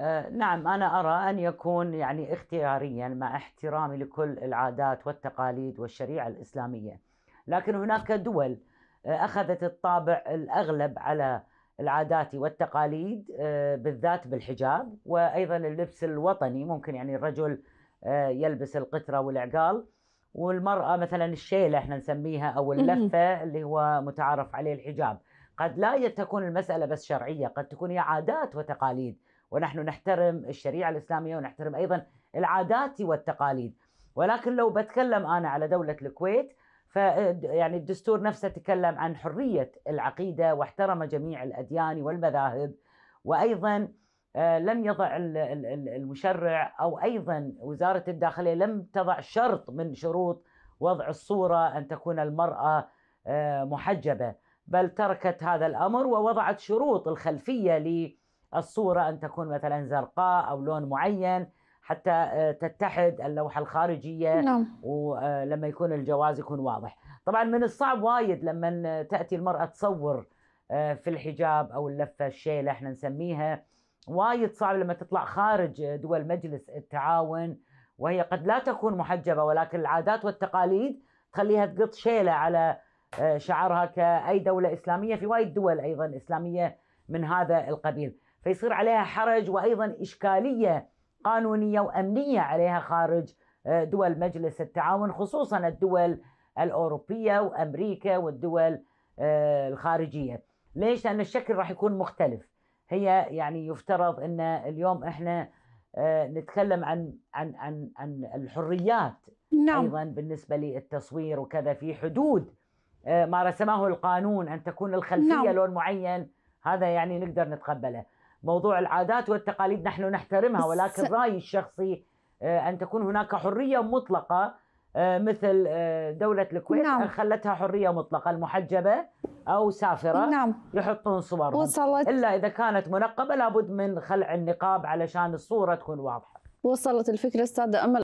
آه، نعم أنا أرى أن يكون يعني اختياريا مع احترامي لكل العادات والتقاليد والشريعة الإسلامية لكن هناك دول آه، أخذت الطابع الأغلب على العادات والتقاليد آه، بالذات بالحجاب وأيضا اللبس الوطني ممكن يعني الرجل يلبس القطرة والعقال والمرأة مثلا الشيلة احنا نسميها أو اللفة اللي هو متعارف عليه الحجاب قد لا تكون المسألة بس شرعية قد تكون هي عادات وتقاليد ونحن نحترم الشريعه الاسلاميه ونحترم ايضا العادات والتقاليد ولكن لو بتكلم انا على دوله الكويت ف يعني الدستور نفسه تكلم عن حريه العقيده واحترم جميع الاديان والمذاهب وايضا آه، لم يضع المشرع او ايضا وزاره الداخليه لم تضع شرط من شروط وضع الصوره ان تكون المراه آه، محجبه بل تركت هذا الامر ووضعت شروط الخلفيه الصورة أن تكون مثلا زرقاء أو لون معين حتى آه، تتحد اللوحة الخارجية نعم. ولما آه، يكون الجواز يكون واضح طبعا من الصعب وايد لما تأتي المرأة تصور آه، في الحجاب أو اللفة الشيلة احنا نسميها وايد صعب لما تطلع خارج دول مجلس التعاون وهي قد لا تكون محجبة ولكن العادات والتقاليد تخليها تقط شيلة على شعرها كأي دولة إسلامية في وايد دول أيضا إسلامية من هذا القبيل فيصير عليها حرج وايضا اشكاليه قانونيه وامنيه عليها خارج آه، دول مجلس التعاون خصوصا الدول الاوروبيه وامريكا والدول آه، الخارجيه ليش لان الشكل راح يكون مختلف هي يعني يفترض ان اليوم احنا آه، نتكلم عن عن عن عن الحريات نعم. ايضا بالنسبه للتصوير وكذا في حدود ما رسمه القانون ان تكون الخلفيه نعم. لون معين هذا يعني نقدر نتقبله موضوع العادات والتقاليد نحن نحترمها ولكن رايي الشخصي آه، ان تكون هناك حريه مطلقه آه، مثل آه، دولة الكويت نعم. خلتها حرية مطلقة المحجبة أو سافرة نعم. يحطون صورهم وصلت إلا إذا كانت منقبة لابد من خلع النقاب علشان الصورة تكون واضحة وصلت الفكرة أستاذة أمل